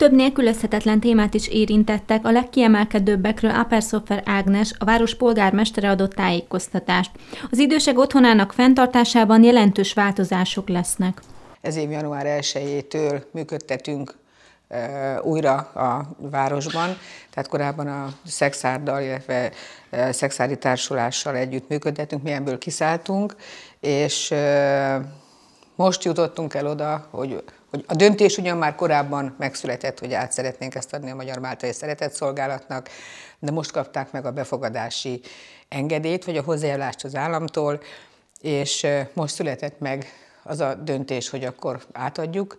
Több nélkülözhetetlen témát is érintettek, a legkiemelkedőbbekről Apersoffer Ágnes, a város polgármestere adott tájékoztatást. Az idősek otthonának fenntartásában jelentős változások lesznek. Ez év január 1-től működtetünk újra a városban. Tehát korábban a szexárdal, illetve szexári társulással együtt működtetünk, mi ebből kiszálltunk, és most jutottunk el oda, hogy, hogy a döntés ugyan már korábban megszületett, hogy át szeretnénk ezt adni a Magyar Máltai Szeretett Szolgálatnak, de most kapták meg a befogadási engedélyt, vagy a hozzájárulást az államtól, és most született meg az a döntés, hogy akkor átadjuk.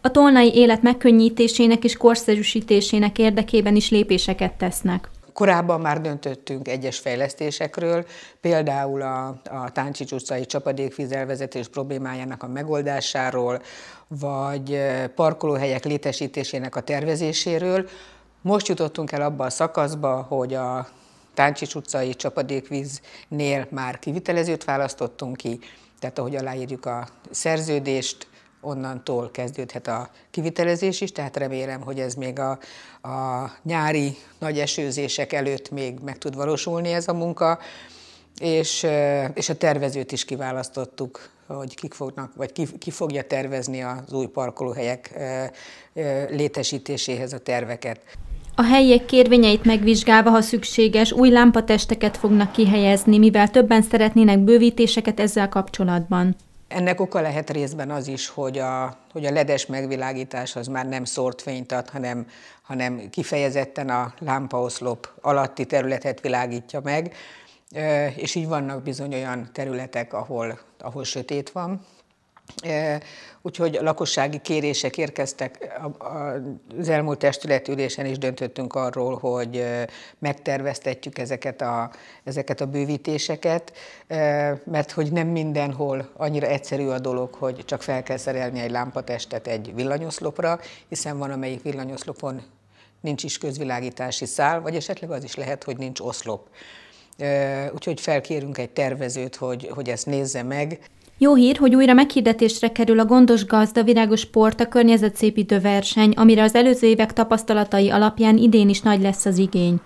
A tolnai élet megkönnyítésének és korszerűsítésének érdekében is lépéseket tesznek. Korábban már döntöttünk egyes fejlesztésekről, például a, a Táncsics utcai csapadékvízelvezetés problémájának a megoldásáról, vagy parkolóhelyek létesítésének a tervezéséről. Most jutottunk el abba a szakaszba, hogy a Táncsics utcai csapadékvíznél már kivitelezőt választottunk ki, tehát ahogy aláírjuk a szerződést, onnantól kezdődhet a kivitelezés is, tehát remélem, hogy ez még a, a nyári nagy esőzések előtt még meg tud valósulni ez a munka, és, és a tervezőt is kiválasztottuk, hogy kik fognak, vagy ki, ki fogja tervezni az új parkolóhelyek létesítéséhez a terveket. A helyiek kérvényeit megvizsgálva, ha szükséges, új lámpatesteket fognak kihelyezni, mivel többen szeretnének bővítéseket ezzel kapcsolatban. Ennek oka lehet részben az is, hogy a, hogy a ledes megvilágítás az már nem szórt fényt ad, hanem, hanem kifejezetten a lámpaoszlop alatti területet világítja meg, és így vannak bizony olyan területek, ahol, ahol sötét van. Úgyhogy lakossági kérések érkeztek, az elmúlt testületülésen is döntöttünk arról, hogy megterveztetjük ezeket a, ezeket a bővítéseket, mert hogy nem mindenhol annyira egyszerű a dolog, hogy csak fel kell szerelni egy lámpatestet egy villanyoszlopra, hiszen van, amelyik villanyoszlopon nincs is közvilágítási szál, vagy esetleg az is lehet, hogy nincs oszlop. Úgyhogy felkérünk egy tervezőt, hogy, hogy ezt nézze meg. Jó hír, hogy újra meghirdetésre kerül a Gondos Gazda Virágos Sport a környezetszépítő verseny, amire az előző évek tapasztalatai alapján idén is nagy lesz az igény.